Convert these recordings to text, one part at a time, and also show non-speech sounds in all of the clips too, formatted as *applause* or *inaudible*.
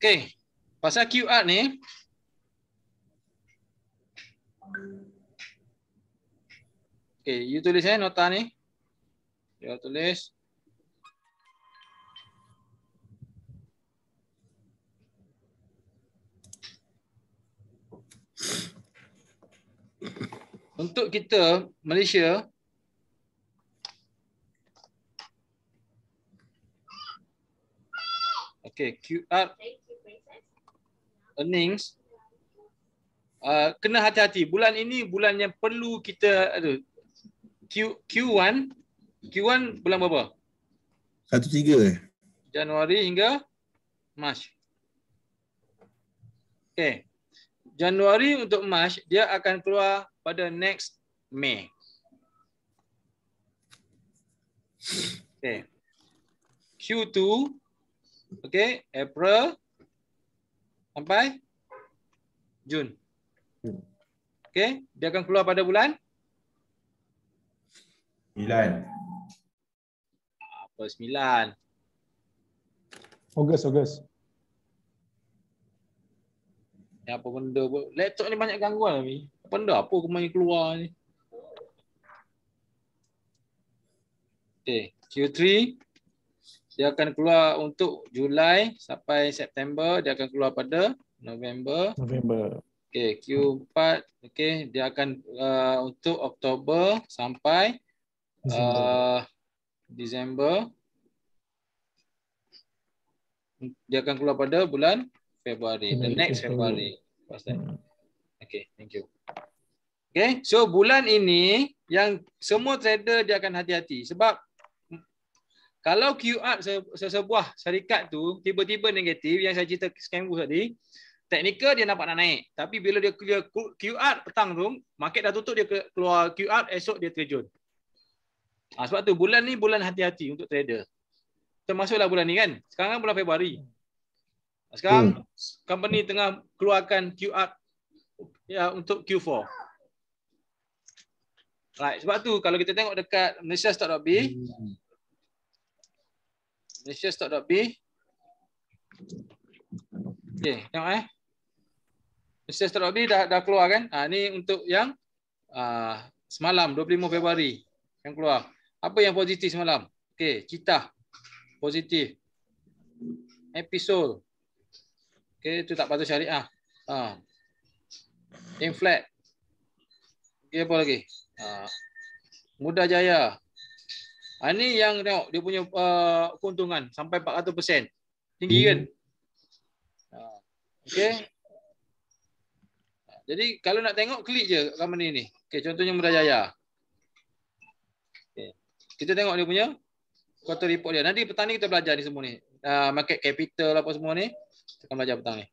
Okay, pasal QR ni. Okay, you tulis eh nota ni. You tulis. Untuk kita Malaysia Okay QR earnings uh, kena hati-hati bulan ini bulan yang perlu kita aduh, Q Q1 Q1 bulan berapa? 13 eh. Januari hingga March. Okay. Januari untuk March dia akan keluar pada next May. Okay. Q2 okay April sampai Jun. Hmm. Okey, dia akan keluar pada bulan 9. Apa 9? Ogos, Ogos. Ya, apa benda buat? Laptop ni banyak gangguan ni. Apa benda apa aku main keluar ni? Okey, Q3 dia akan keluar untuk Julai sampai September dia akan keluar pada November November okey Q4 okey dia akan uh, untuk Oktober sampai Disember. Uh, dia akan keluar pada bulan Februari the next Februari hmm. okey thank you Okay. so bulan ini yang semua trader dia akan hati-hati sebab kalau queue up sesebuah syarikat tu tiba-tiba negatif yang saya cerita scammer tadi technical dia nampak nak naik tapi bila dia clear QR petang tu market dah tutup dia keluar QR esok dia terjun ha, sebab tu bulan ni bulan hati-hati untuk trader termasuklah bulan ni kan sekarang kan bulan Februari sekarang hmm. company tengah keluarkan QR ya untuk Q4 right sebab tu kalau kita tengok dekat Malaysia stock.be hmm initial stock dot B. Okey, tengok eh. Initial stock dot B dah dah keluar kan? Ha, ni untuk yang uh, semalam 25 Februari yang keluar. Apa yang positif semalam? Okey, cita positif. Episode. Okey, tu tak patut syariah. Ha. Ah. Inflat. Okey, apa lagi? Ha. Mudah jaya. Ha, ah, ini yang tengok dia punya uh, keuntungan sampai 400%. Tinggi hmm. kan? Hmm. Ah, okay. Jadi kalau nak tengok, klik je company ni. Okay, contohnya Merajaya. Kita tengok dia punya quarter report dia. Nanti petang ni kita belajar ni semua ni. Uh, market capital apa semua ni. Kita akan belajar petang ni.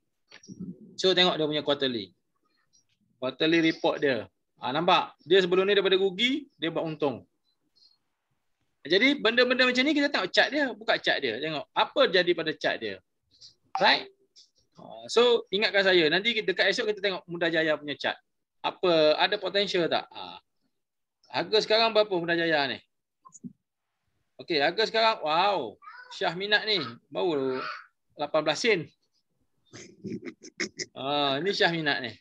So tengok dia punya quarterly. Quarterly report dia. Ah uh, Nampak? Dia sebelum ni daripada rugi, dia buat untung. Jadi benda-benda macam ni kita tengok cat dia, buka cat dia, tengok apa jadi pada cat dia. Right? Ah, so ingatkan saya nanti dekat esok kita tengok Muda Jaya punya cat. Apa ada potensial tak? Ah. Harga sekarang berapa Muda Jaya ni? Okey, harga sekarang wow. Syah minat ni baru 18 sen. Ah, ini Syah minat ni.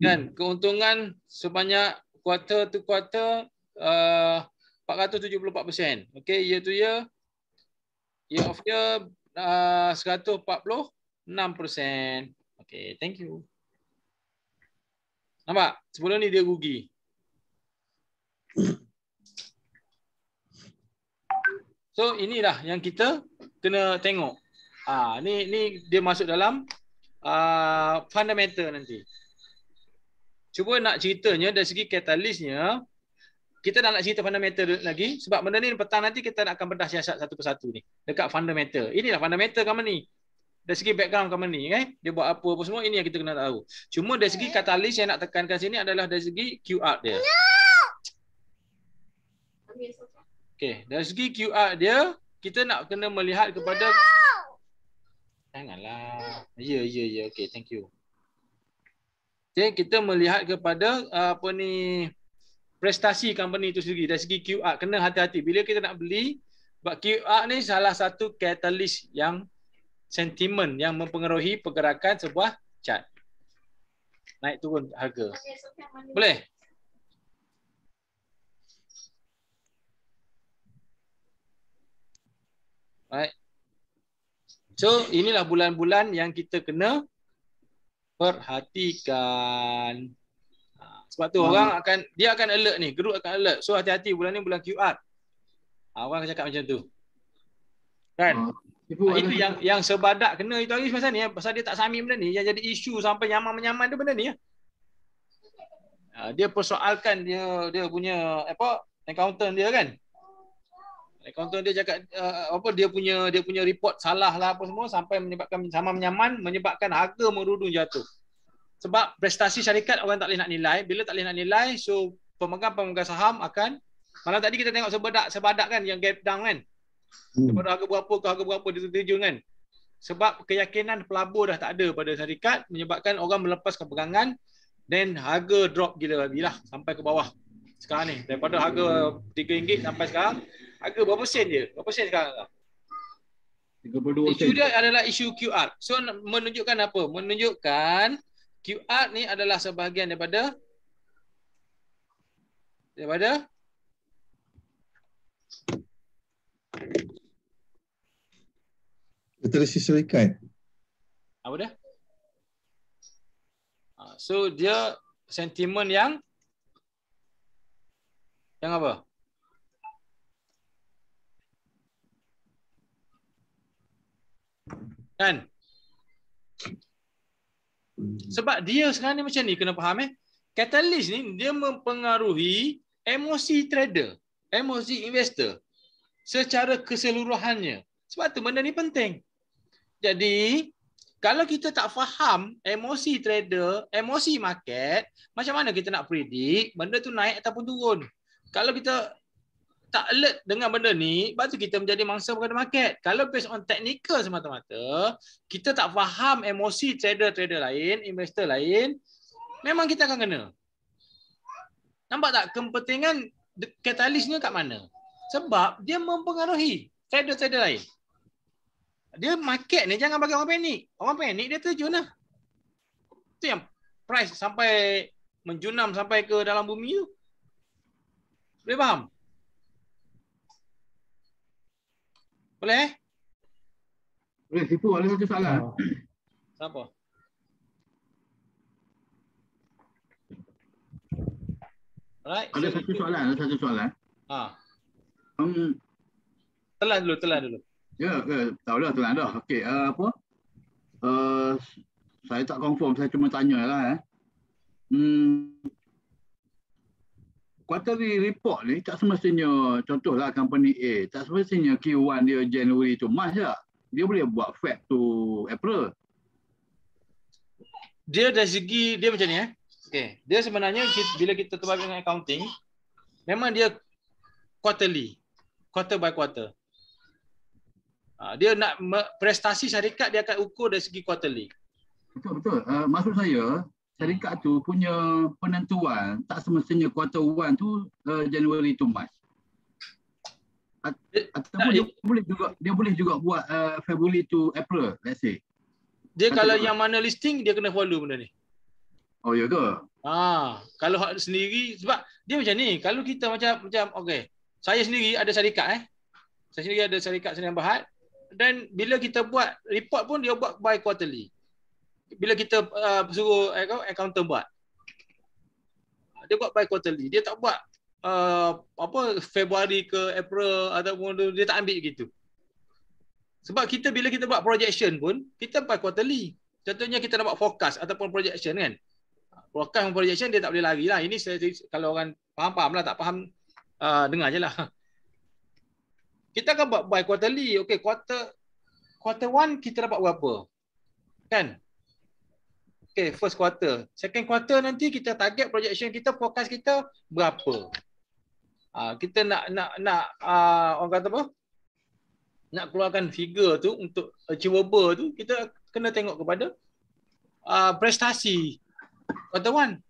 Kan keuntungan sebanyak kuarter tu kuarter uh, ah, 474%. Okay, year to year. Year of year, uh, 146%. Okay, thank you. Nampak? Sebelum ni dia rugi. So, inilah yang kita kena tengok. Ah, ni, ni dia masuk dalam uh, fundamental nanti. Cuba nak ceritanya dari segi katalisnya, kita nak cerita fundamental lagi sebab benda ni petang nanti kita nak akan bedah siasat satu persatu ni dekat fundamental. Inilah fundamental company. Dari segi background company ni, okay? Eh? dia buat apa apa semua ini yang kita kena tahu. Cuma dari segi katalis yang nak tekankan sini adalah dari segi QR dia. Okey, dari segi QR dia kita nak kena melihat kepada Janganlah. Ya, ya, ya. okey thank you. Okay, kita melihat kepada uh, apa ni prestasi company itu sendiri dari segi QR kena hati-hati bila kita nak beli sebab QR ni salah satu catalyst yang sentimen yang mempengaruhi pergerakan sebuah chart naik turun harga okay, so boleh Right. So inilah bulan-bulan yang kita kena perhatikan. Sebab tu hmm. orang akan dia akan alert ni, group akan alert. So hati-hati bulan ni bulan QR. Ha, orang akan cakap macam tu. Kan? Hmm. Ha, itu hmm. yang yang sebadak kena itu hari masa ni ya. pasal dia tak sami benda ni yang jadi isu sampai nyaman nyaman tu benda ni ya. Ha, dia persoalkan dia dia punya apa accountant dia kan. Accountant dia cakap uh, apa dia punya dia punya report salah lah apa semua sampai menyebabkan sama menyaman menyebabkan harga merudu jatuh sebab prestasi syarikat orang tak boleh nak nilai bila tak boleh nak nilai so pemegang-pemegang saham akan malam tadi kita tengok sebadak sebadak kan yang gap down kan sebab hmm. harga berapa ke harga berapa dia terjun kan sebab keyakinan pelabur dah tak ada pada syarikat menyebabkan orang melepaskan pegangan then harga drop gila babilah sampai ke bawah sekarang ni daripada harga RM3 sampai sekarang harga berapa sen dia berapa sen sekarang 32 sen isu dia adalah isu QR so menunjukkan apa menunjukkan QR ni adalah sebahagian daripada daripada literasi syarikat. Apa dia? Ha, so dia sentimen yang yang apa? Kan? Hmm. Sebab dia sekarang ni macam ni, kena faham eh. Katalis ni, dia mempengaruhi emosi trader, emosi investor secara keseluruhannya. Sebab tu benda ni penting. Jadi, kalau kita tak faham emosi trader, emosi market, macam mana kita nak predict benda tu naik ataupun turun. Kalau kita tak alert dengan benda ni, lepas tu kita menjadi mangsa pada market. Kalau based on technical semata-mata, kita tak faham emosi trader-trader lain, investor lain, memang kita akan kena. Nampak tak kepentingan katalisnya kat mana? Sebab dia mempengaruhi trader-trader lain. Dia market ni jangan bagi orang panik. Orang panik dia terjun lah. Itu yang price sampai menjunam sampai ke dalam bumi tu. Boleh faham? Boleh? Eh? Boleh, situ ada satu soalan. Siapa? Alright. Ada satu soalan, ada satu soalan. Ha. Um, telan dulu, telan dulu. Ya, yeah, okay. tahu lah telan dah. Okey, uh, apa? Uh, saya tak confirm, saya cuma tanya lah. Eh. Hmm, quarterly report ni tak semestinya contohlah company A tak semestinya Q1 dia January to March je. Lah. Dia boleh buat Feb to April. Dia dari segi dia macam ni eh. Okay. Dia sebenarnya bila kita terbaik dengan accounting memang dia quarterly. Quarter by quarter. Ah, dia nak prestasi syarikat dia akan ukur dari segi quarterly. Betul betul. Uh, maksud saya syarikat tu punya penentuan tak semestinya quarter 1 tu uh, January to March. At, eh, ataupun dia, boleh juga dia boleh juga buat uh, February to April, let's say. Dia Kata kalau apa? yang mana listing dia kena follow benda ni. Oh ya ke? Ah, kalau hak sendiri sebab dia macam ni, kalau kita macam macam okey, saya sendiri ada syarikat eh. Saya sendiri ada syarikat Senin Bahad dan bila kita buat report pun dia buat by quarterly bila kita uh, suruh uh, accountant buat dia buat by quarterly dia tak buat uh, apa Februari ke April ataupun dia tak ambil gitu sebab kita bila kita buat projection pun kita by quarterly contohnya kita nak buat forecast ataupun projection kan forecast dan projection dia tak boleh lari lah ini saya, kalau orang faham-faham lah tak faham uh, dengar je lah kita akan buat by quarterly okay, quarter quarter one kita dapat berapa kan Okay, first quarter. Second quarter nanti kita target projection kita, forecast kita berapa? Uh, kita nak nak nak uh, orang kata apa? Nak keluarkan figure tu untuk achievable tu, kita kena tengok kepada uh, prestasi quarter one.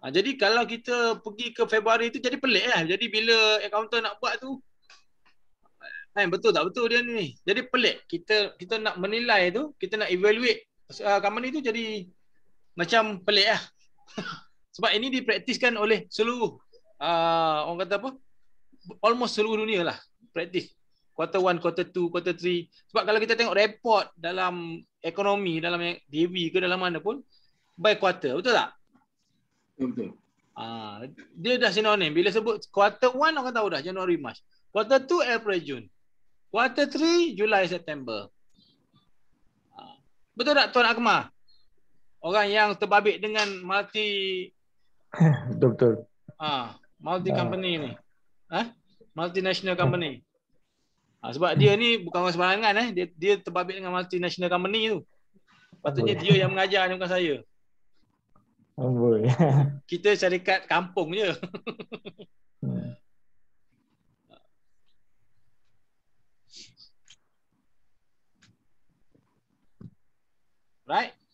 Uh, jadi kalau kita pergi ke Februari tu jadi pelik lah. Jadi bila accountant nak buat tu, Eh, betul tak betul dia ni. Jadi pelik. Kita kita nak menilai tu, kita nak evaluate uh, company tu jadi macam pelik lah. *laughs* Sebab ini dipraktiskan oleh seluruh uh, orang kata apa? Almost seluruh dunia lah praktis. Quarter 1, quarter 2, quarter 3. Sebab kalau kita tengok report dalam ekonomi, dalam DB ke dalam mana pun, by quarter. Betul tak? Betul. betul. Uh, dia dah sinonim. Bila sebut quarter 1, orang tahu dah. Januari, March. Quarter 2, April, June. Quarter 3, Julai, September. Betul tak Tuan Akmal? Orang yang terbabit dengan multi *laughs* Betul betul. Ha, multi company ha. ni. Ha? Multinational company. *laughs* Ha, sebab dia ni bukan orang sembarangan eh. Dia dia terbabit dengan multinational company tu. Patutnya Amboi. dia yang mengajar ni bukan saya. Amboi. *laughs* Kita syarikat kampung je. Hmm. right